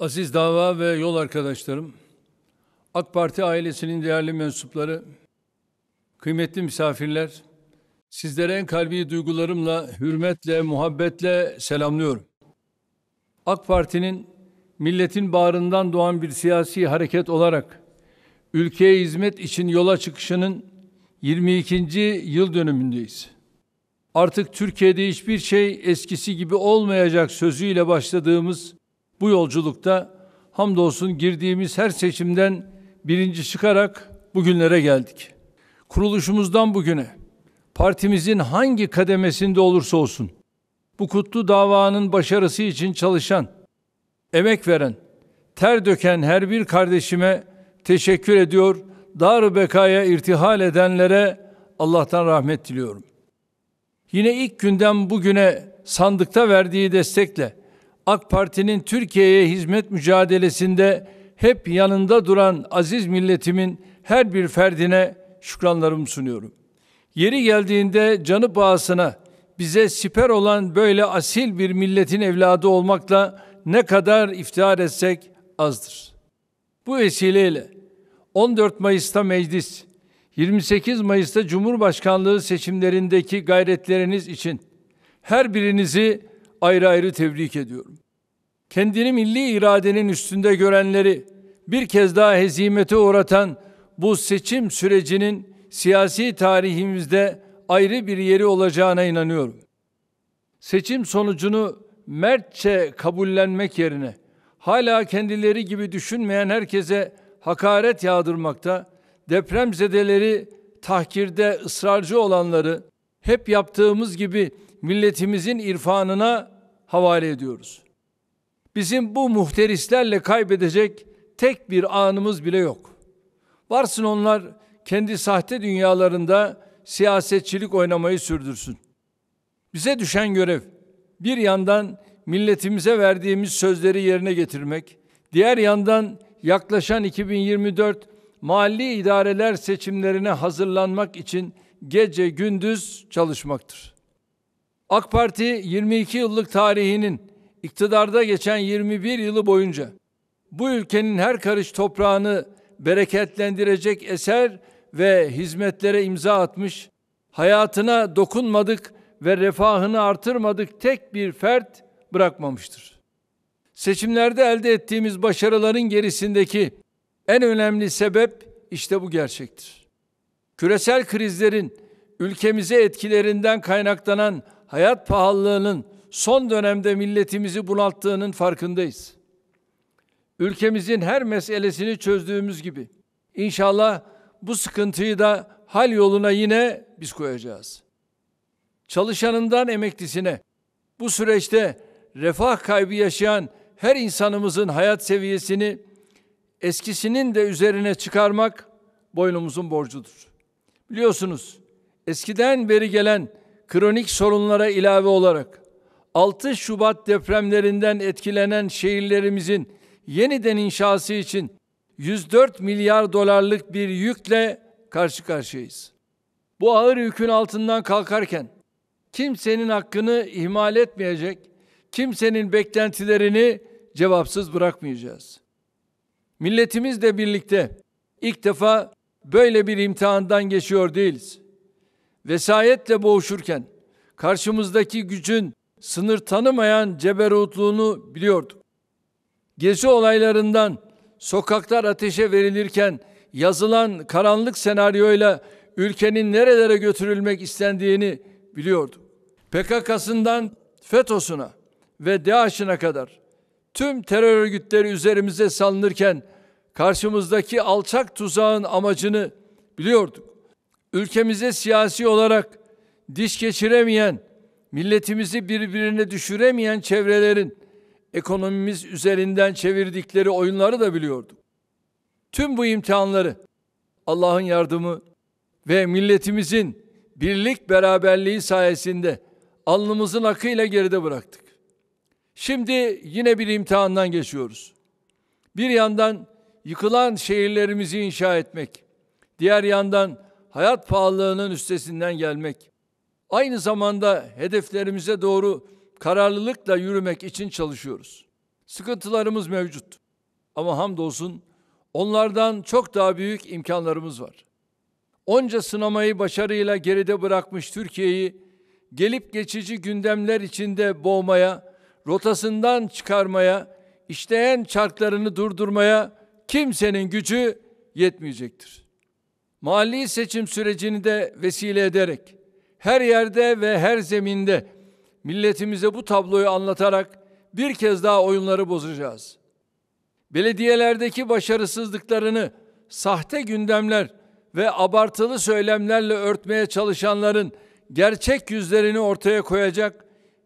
Aziz dava ve yol arkadaşlarım, AK Parti ailesinin değerli mensupları, kıymetli misafirler, sizlere en kalbi duygularımla, hürmetle, muhabbetle selamlıyorum. AK Parti'nin milletin bağrından doğan bir siyasi hareket olarak ülkeye hizmet için yola çıkışının 22. yıl dönümündeyiz. Artık Türkiye'de hiçbir şey eskisi gibi olmayacak sözüyle başladığımız bu yolculukta hamdolsun girdiğimiz her seçimden birinci çıkarak bugünlere geldik. Kuruluşumuzdan bugüne partimizin hangi kademesinde olursa olsun bu kutlu davanın başarısı için çalışan, emek veren, ter döken her bir kardeşime teşekkür ediyor, dar bekaya irtihal edenlere Allah'tan rahmet diliyorum. Yine ilk günden bugüne sandıkta verdiği destekle AK Parti'nin Türkiye'ye hizmet mücadelesinde hep yanında duran aziz milletimin her bir ferdine şükranlarımı sunuyorum. Yeri geldiğinde canı bağısına bize siper olan böyle asil bir milletin evladı olmakla ne kadar iftihar etsek azdır. Bu vesileyle 14 Mayıs'ta meclis, 28 Mayıs'ta Cumhurbaşkanlığı seçimlerindeki gayretleriniz için her birinizi ayrı ayrı tebrik ediyorum kendini milli iradenin üstünde görenleri bir kez daha hezimete uğratan bu seçim sürecinin siyasi tarihimizde ayrı bir yeri olacağına inanıyorum. Seçim sonucunu mertçe kabullenmek yerine hala kendileri gibi düşünmeyen herkese hakaret yağdırmakta, depremzedeleri tahkirde ısrarcı olanları hep yaptığımız gibi milletimizin irfanına havale ediyoruz. Bizim bu muhterislerle kaybedecek tek bir anımız bile yok. Varsın onlar kendi sahte dünyalarında siyasetçilik oynamayı sürdürsün. Bize düşen görev bir yandan milletimize verdiğimiz sözleri yerine getirmek, diğer yandan yaklaşan 2024 mahalli idareler seçimlerine hazırlanmak için gece gündüz çalışmaktır. AK Parti 22 yıllık tarihinin iktidarda geçen 21 yılı boyunca bu ülkenin her karış toprağını bereketlendirecek eser ve hizmetlere imza atmış, hayatına dokunmadık ve refahını artırmadık tek bir fert bırakmamıştır. Seçimlerde elde ettiğimiz başarıların gerisindeki en önemli sebep işte bu gerçektir. Küresel krizlerin ülkemize etkilerinden kaynaklanan hayat pahalılığının son dönemde milletimizi bunalttığının farkındayız. Ülkemizin her meselesini çözdüğümüz gibi inşallah bu sıkıntıyı da hal yoluna yine biz koyacağız. Çalışanından emeklisine bu süreçte refah kaybı yaşayan her insanımızın hayat seviyesini eskisinin de üzerine çıkarmak boynumuzun borcudur. Biliyorsunuz eskiden beri gelen kronik sorunlara ilave olarak 6 Şubat depremlerinden etkilenen şehirlerimizin yeniden inşası için 104 milyar dolarlık bir yükle karşı karşıyayız. Bu ağır yükün altından kalkarken kimsenin hakkını ihmal etmeyecek, kimsenin beklentilerini cevapsız bırakmayacağız. Milletimizle birlikte ilk defa böyle bir imtihandan geçiyor değiliz. Vesayetle boğuşurken karşımızdaki gücün sınır tanımayan ceberutluğunu biliyorduk. Gezi olaylarından sokaklar ateşe verilirken yazılan karanlık senaryoyla ülkenin nerelere götürülmek istendiğini biliyordu. PKK'sından FETÖ'süne ve DAEŞ'ine kadar tüm terör örgütleri üzerimize salınırken karşımızdaki alçak tuzağın amacını biliyorduk. Ülkemize siyasi olarak diş geçiremeyen milletimizi birbirine düşüremeyen çevrelerin ekonomimiz üzerinden çevirdikleri oyunları da biliyorduk. Tüm bu imtihanları Allah'ın yardımı ve milletimizin birlik beraberliği sayesinde alnımızın akıyla geride bıraktık. Şimdi yine bir imtihandan geçiyoruz. Bir yandan yıkılan şehirlerimizi inşa etmek, diğer yandan hayat pahalılığının üstesinden gelmek, aynı zamanda hedeflerimize doğru kararlılıkla yürümek için çalışıyoruz. Sıkıntılarımız mevcut. Ama hamdolsun onlardan çok daha büyük imkanlarımız var. Onca sınamayı başarıyla geride bırakmış Türkiye'yi gelip geçici gündemler içinde boğmaya, rotasından çıkarmaya, işleyen çarklarını durdurmaya kimsenin gücü yetmeyecektir. Mahalli seçim sürecini de vesile ederek her yerde ve her zeminde milletimize bu tabloyu anlatarak bir kez daha oyunları bozacağız. Belediyelerdeki başarısızlıklarını sahte gündemler ve abartılı söylemlerle örtmeye çalışanların gerçek yüzlerini ortaya koyacak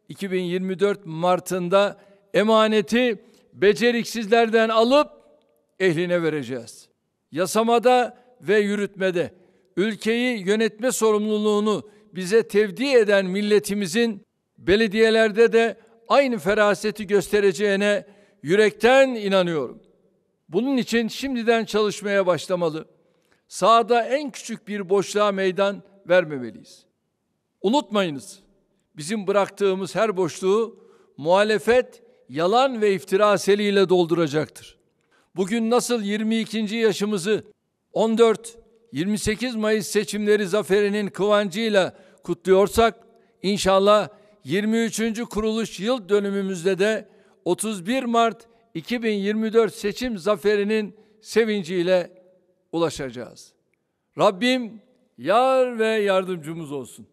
2024 Mart'ında emaneti beceriksizlerden alıp ehline vereceğiz. Yasamada ve yürütmede ülkeyi yönetme sorumluluğunu bize tevdi eden milletimizin belediyelerde de aynı feraseti göstereceğine yürekten inanıyorum. Bunun için şimdiden çalışmaya başlamalı. Sahada en küçük bir boşluğa meydan vermemeliyiz. Unutmayınız, bizim bıraktığımız her boşluğu muhalefet yalan ve iftira seliyle dolduracaktır. Bugün nasıl 22. yaşımızı 14 28 Mayıs seçimleri zaferinin kıvancıyla kutluyorsak inşallah 23. kuruluş yıl dönümümüzde de 31 Mart 2024 seçim zaferinin sevinciyle ulaşacağız. Rabbim yar ve yardımcımız olsun.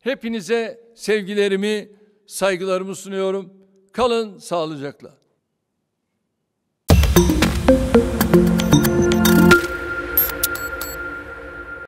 Hepinize sevgilerimi, saygılarımı sunuyorum. Kalın sağlıcakla.